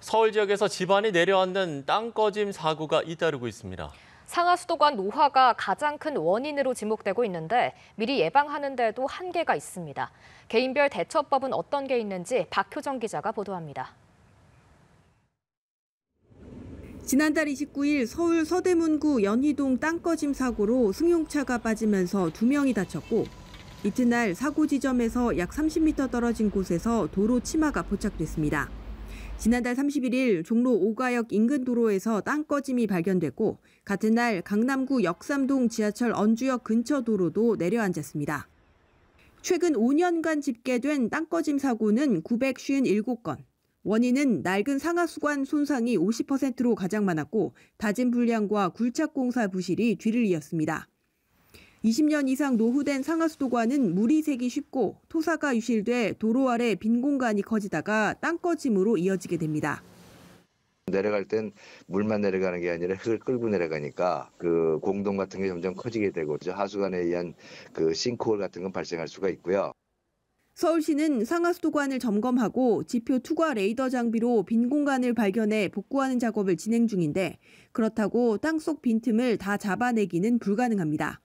서울 지역에서 집안이 내려앉는 땅 꺼짐 사고가 잇따르고 있습니다. 상하 수도관 노화가 가장 큰 원인으로 지목되고 있는데 미리 예방하는 데도 한계가 있습니다. 개인별 대처법은 어떤 게 있는지 박효정 기자가 보도합니다. 지난달 29일 서울 서대문구 연희동 땅꺼짐 사고로 승용차가 빠지면서 2명이 다쳤고 이튿날 사고 지점에서 약 30m 떨어진 곳에서 도로 치마가 포착됐습니다. 지난달 31일 종로 5가역 인근 도로에서 땅 꺼짐이 발견됐고 같은 날 강남구 역삼동 지하철 언주역 근처 도로도 내려앉았습니다. 최근 5년간 집계된 땅 꺼짐 사고는 957건. 원인은 낡은 상하수관 손상이 50%로 가장 많았고 다진 불량과 굴착공사 부실이 뒤를 이었습니다. 20년 이상 노후된 상하수도관은 물이 새기 쉽고 토사가 유실돼 도로 아래 빈 공간이 커지다가 땅꺼짐으로 이어지게 됩니다. 내려갈 땐 물만 내려가는 게 아니라 흙을 끌고 내려가니까 그 공동 같은 게 점점 커지게 되고 하수관에 의한 그 싱크홀 같은 건 발생할 수가 있고요. 서울시는 상하수도관을 점검하고 지표 투과 레이더 장비로 빈 공간을 발견해 복구하는 작업을 진행 중인데 그렇다고 땅 속 빈틈을 다 잡아내기는 불가능합니다.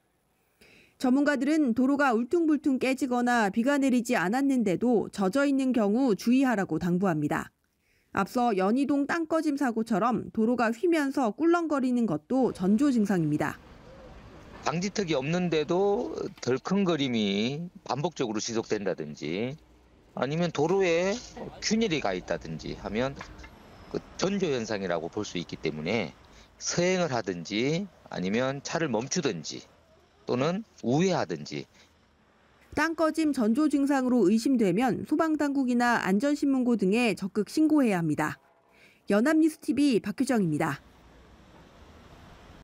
전문가들은 도로가 울퉁불퉁 깨지거나 비가 내리지 않았는데도 젖어 있는 경우 주의하라고 당부합니다. 앞서 연희동 땅 꺼짐 사고처럼 도로가 휘면서 꿀렁거리는 것도 전조 증상입니다. 방지턱이 없는데도 덜컹거림이 반복적으로 지속된다든지 아니면 도로에 균열이 가 있다든지 하면 그 전조 현상이라고 볼 수 있기 때문에 서행을 하든지 아니면 차를 멈추든지 또는 우회하든지 땅꺼짐 전조 증상으로 의심되면 소방당국이나 안전신문고 등에 적극 신고해야 합니다. 연합뉴스TV 박효정입니다